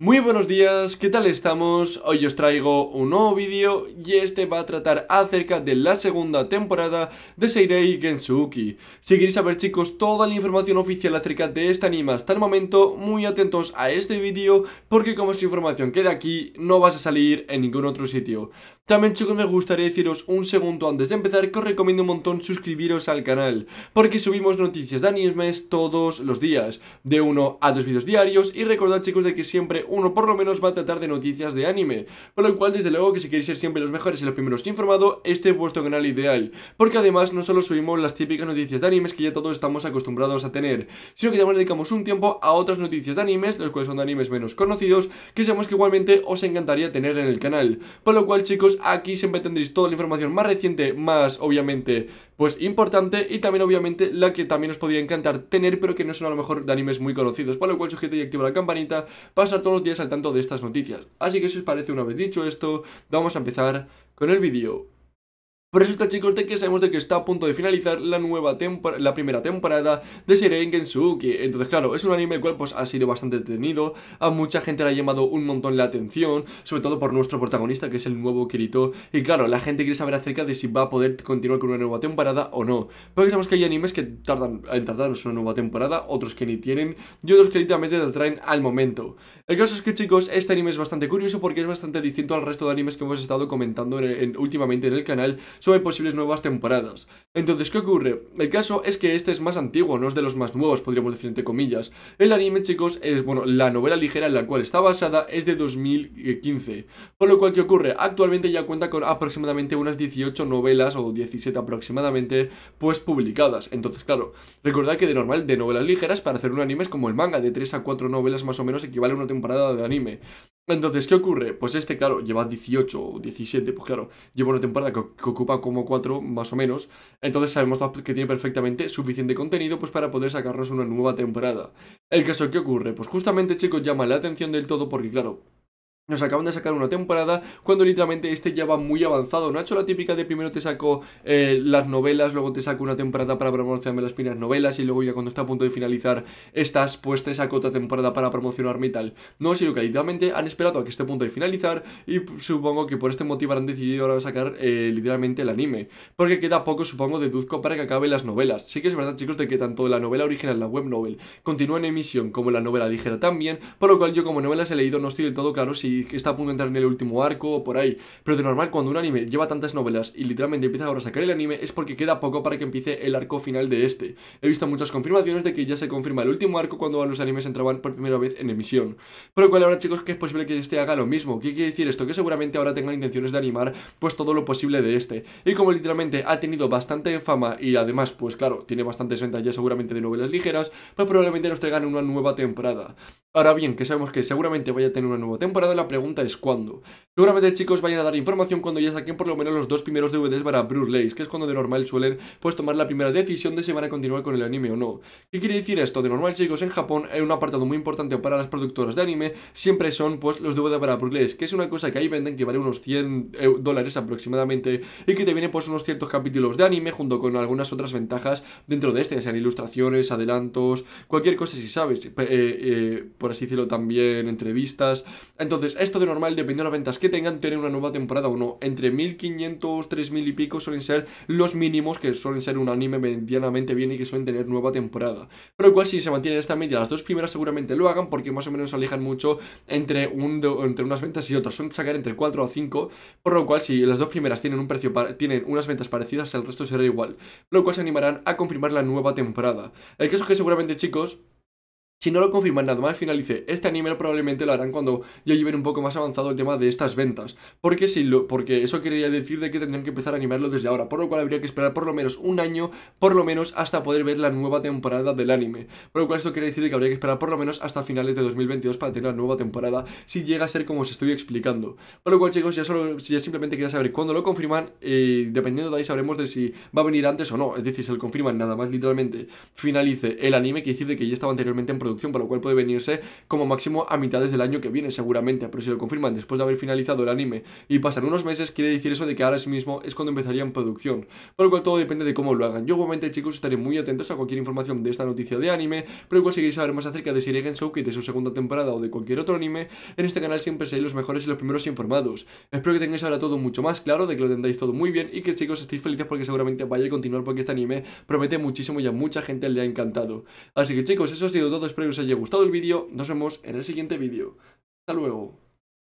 Muy buenos días, ¿qué tal estamos? Hoy os traigo un nuevo vídeo y este va a tratar acerca de la segunda temporada de Seirei Gensuki. Si queréis saber chicos toda la información oficial acerca de esta anima hasta el momento, muy atentos a este vídeo porque como es información queda aquí no vas a salir en ningún otro sitio. También chicos me gustaría deciros un segundo antes de empezar que os recomiendo un montón suscribiros al canal porque subimos noticias de animes todos los días, de uno a dos vídeos diarios y recordad chicos de que siempre uno por lo menos va a tratar de noticias de anime. Por lo cual, desde luego que si queréis ser siempre los mejores y los primeros informados, este es vuestro canal ideal. Porque además no solo subimos las típicas noticias de animes que ya todos estamos acostumbrados a tener, sino que también dedicamos un tiempo a otras noticias de animes, los cuales son de animes menos conocidos, que sabemos que igualmente os encantaría tener en el canal. Por lo cual, chicos, aquí siempre tendréis toda la información más reciente, más obviamente pues importante y también obviamente la que también os podría encantar tener pero que no son a lo mejor de animes muy conocidos, por lo cual suscríbete y activa la campanita para todos los días al tanto de estas noticias. Así que si os parece una vez dicho esto, vamos a empezar con el vídeo eso resulta chicos de que sabemos de que está a punto de finalizar la nueva temporada, la primera temporada de Seren Entonces claro, es un anime el cual pues ha sido bastante detenido A mucha gente le ha llamado un montón la atención Sobre todo por nuestro protagonista que es el nuevo Kirito Y claro, la gente quiere saber acerca de si va a poder continuar con una nueva temporada o no Porque sabemos que hay animes que tardan en tardarnos una nueva temporada Otros que ni tienen y otros que literalmente te traen al momento El caso es que chicos, este anime es bastante curioso porque es bastante distinto al resto de animes que hemos estado comentando últimamente en el canal sobre posibles nuevas temporadas. Entonces, ¿qué ocurre? El caso es que este es más antiguo, no es de los más nuevos, podríamos decir entre comillas. El anime, chicos, es, bueno, la novela ligera en la cual está basada es de 2015. Por lo cual, ¿qué ocurre? Actualmente ya cuenta con aproximadamente unas 18 novelas o 17 aproximadamente, pues publicadas. Entonces, claro, recordad que de normal, de novelas ligeras, para hacer un anime es como el manga, de 3 a 4 novelas más o menos equivale a una temporada de anime. Entonces, ¿qué ocurre? Pues este, claro, lleva 18 o 17, pues claro, lleva una temporada que, ocupa como 4 más o menos. Entonces sabemos que tiene perfectamente suficiente contenido pues para poder sacarnos una nueva temporada. El caso, ¿qué ocurre? Pues justamente, chicos, llama la atención del todo porque, claro, nos acaban de sacar una temporada cuando literalmente este ya va muy avanzado. No ha hecho la típica de primero te saco eh, las novelas, luego te saco una temporada para promocionarme las primeras novelas y luego ya cuando está a punto de finalizar estás pues te saco otra temporada para promocionarme y tal. No, sino que literalmente han esperado a que esté a punto de finalizar y supongo que por este motivo han decidido ahora sacar eh, literalmente el anime. Porque queda poco, supongo, deduzco para que acabe las novelas. Sí que es verdad, chicos, de que tanto la novela original, la web novel, continúa en emisión como la novela ligera también, por lo cual yo como novelas he leído no estoy del todo claro si que está a punto de entrar en el último arco o por ahí. Pero de normal, cuando un anime lleva tantas novelas y literalmente empieza ahora a sacar el anime, es porque queda poco para que empiece el arco final de este. He visto muchas confirmaciones de que ya se confirma el último arco cuando los animes entraban por primera vez en emisión. Por lo cual ahora, chicos, que es posible que este haga lo mismo. ¿Qué quiere decir esto? Que seguramente ahora tengan intenciones de animar pues todo lo posible de este. Y como literalmente ha tenido bastante fama y además, pues claro, tiene bastantes ventas ya seguramente de novelas ligeras, pues probablemente nos traigan una nueva temporada. Ahora bien, que sabemos que seguramente vaya a tener una nueva temporada, la pregunta es cuándo. Seguramente chicos vayan a dar información cuando ya saquen por lo menos los dos primeros DVDs para Bruce Lace, que es cuando de normal suelen pues tomar la primera decisión de si van a continuar con el anime o no. ¿Qué quiere decir esto? De normal chicos, en Japón hay un apartado muy importante para las productoras de anime, siempre son pues los DVDs para Bruce Lace, que es una cosa que ahí venden que vale unos 100 eh, dólares aproximadamente y que te vienen pues unos ciertos capítulos de anime junto con algunas otras ventajas dentro de este, ya sean ilustraciones, adelantos, cualquier cosa si sabes, eh, eh, por así decirlo también entrevistas. Entonces, esto de normal, dependiendo de las ventas que tengan, tener una nueva temporada o no. Entre 1500, 3000 y pico suelen ser los mínimos que suelen ser un anime medianamente bien y que suelen tener nueva temporada. Pero cual si se mantienen esta media, las dos primeras seguramente lo hagan porque más o menos se alejan mucho entre, un, entre unas ventas y otras. Suelen sacar entre 4 o 5, por lo cual si las dos primeras tienen un precio tienen unas ventas parecidas, el resto será igual. Por lo cual se animarán a confirmar la nueva temporada. El caso es que seguramente chicos si no lo confirman nada más, finalice este anime probablemente lo harán cuando ya lleven un poco más avanzado el tema de estas ventas. Porque, si lo, porque eso quería decir de que tendrían que empezar a animarlo desde ahora, por lo cual habría que esperar por lo menos un año, por lo menos hasta poder ver la nueva temporada del anime. Por lo cual esto quiere decir de que habría que esperar por lo menos hasta finales de 2022 para tener la nueva temporada, si llega a ser como os estoy explicando. Por lo cual chicos, ya, solo, ya simplemente quería saber cuándo lo confirman, eh, dependiendo de ahí sabremos de si va a venir antes o no. Es decir, si lo confirman nada más literalmente finalice el anime, quiere decir de que ya estaba anteriormente en producción, para lo cual puede venirse como máximo a mitades del año que viene seguramente, pero si lo confirman después de haber finalizado el anime y pasan unos meses, quiere decir eso de que ahora sí mismo es cuando empezarían producción, por lo cual todo depende de cómo lo hagan. Yo obviamente chicos estaré muy atentos a cualquier información de esta noticia de anime, pero igual si queréis saber más acerca de Siregen Shouki de su segunda temporada o de cualquier otro anime, en este canal siempre seréis los mejores y los primeros informados. Espero que tengáis ahora todo mucho más claro, de que lo tendáis todo muy bien y que chicos estéis felices porque seguramente vaya a continuar porque este anime promete muchísimo y a mucha gente le ha encantado. Así que chicos, eso ha sido todo, espero que os haya gustado el vídeo. Nos vemos en el siguiente vídeo. Hasta luego.